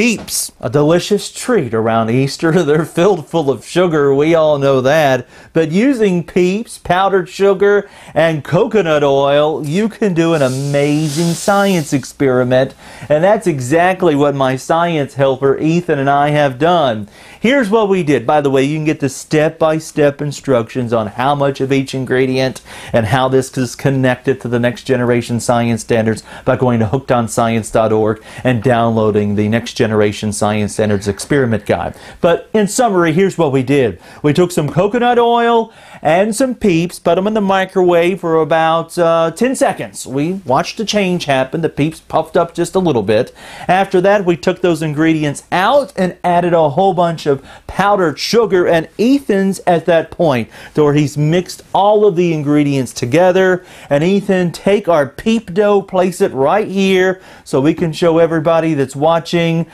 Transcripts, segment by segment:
Peeps, a delicious treat around Easter. They're filled full of sugar, we all know that. But using Peeps, powdered sugar, and coconut oil, you can do an amazing science experiment. And that's exactly what my science helper Ethan and I have done. Here's what we did. By the way, you can get the step-by-step instructions on how much of each ingredient and how this is connected to the next generation science standards by going to hookedonscience.org and downloading the next generation science standards experiment guide. But in summary, here's what we did. We took some coconut oil and some peeps, put them in the microwave for about uh, 10 seconds. We watched a change happen. The peeps puffed up just a little bit. After that, we took those ingredients out and added a whole bunch of of powdered sugar and Ethan's at that point where he's mixed all of the ingredients together and Ethan take our peep dough place it right here so we can show everybody that's watching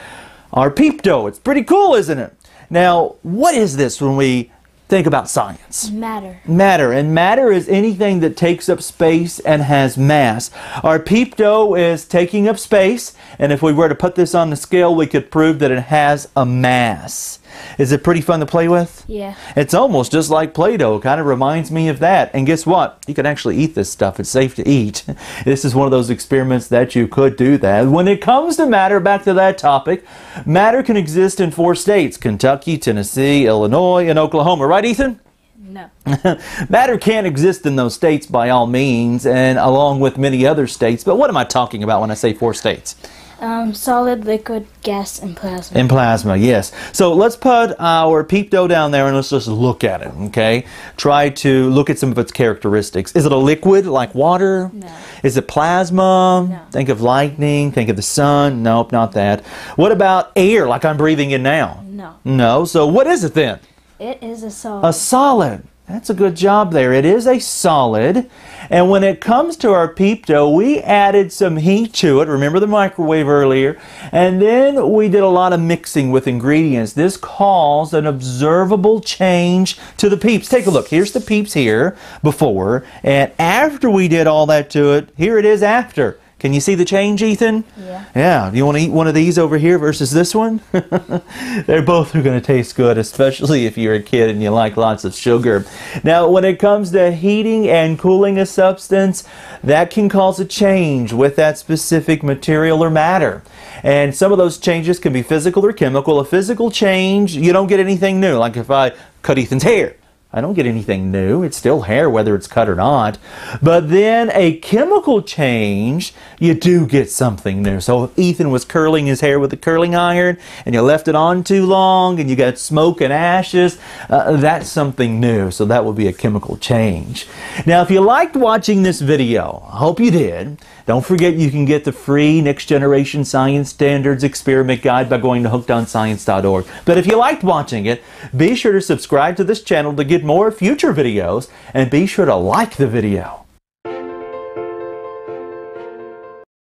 our peep dough it's pretty cool isn't it now what is this when we think about science. Matter. Matter. And matter is anything that takes up space and has mass. Our peep dough is taking up space, and if we were to put this on the scale, we could prove that it has a mass. Is it pretty fun to play with? Yeah. It's almost just like Play-Doh. Kind of reminds me of that. And guess what? You can actually eat this stuff. It's safe to eat. This is one of those experiments that you could do that. When it comes to matter, back to that topic, matter can exist in four states, Kentucky, Tennessee, Illinois, and Oklahoma. Right, Ethan? No. matter can exist in those states by all means and along with many other states. But what am I talking about when I say four states? Um, solid, liquid, gas, and plasma. And plasma, yes. So let's put our peep dough down there and let's just look at it, okay? Try to look at some of its characteristics. Is it a liquid like water? No. Is it plasma? No. Think of lightning, think of the sun. Nope, not that. What about air like I'm breathing in now? No. No. So what is it then? It is a solid. A solid. That's a good job there. It is a solid. And when it comes to our peep dough, we added some heat to it. Remember the microwave earlier. And then we did a lot of mixing with ingredients. This caused an observable change to the peeps. Take a look. Here's the peeps here before. And after we did all that to it, here it is after. Can you see the change, Ethan? Yeah. Yeah. You want to eat one of these over here versus this one? They're both are going to taste good, especially if you're a kid and you like lots of sugar. Now, when it comes to heating and cooling a substance, that can cause a change with that specific material or matter. And some of those changes can be physical or chemical. A physical change, you don't get anything new. Like if I cut Ethan's hair, I don't get anything new. It's still hair, whether it's cut or not. But then a chemical change, you do get something new. So if Ethan was curling his hair with a curling iron and you left it on too long and you got smoke and ashes, uh, that's something new. So that would be a chemical change. Now, if you liked watching this video, I hope you did. Don't forget you can get the free Next Generation Science Standards Experiment Guide by going to hookedonscience.org. But if you liked watching it, be sure to subscribe to this channel to get more future videos and be sure to like the video.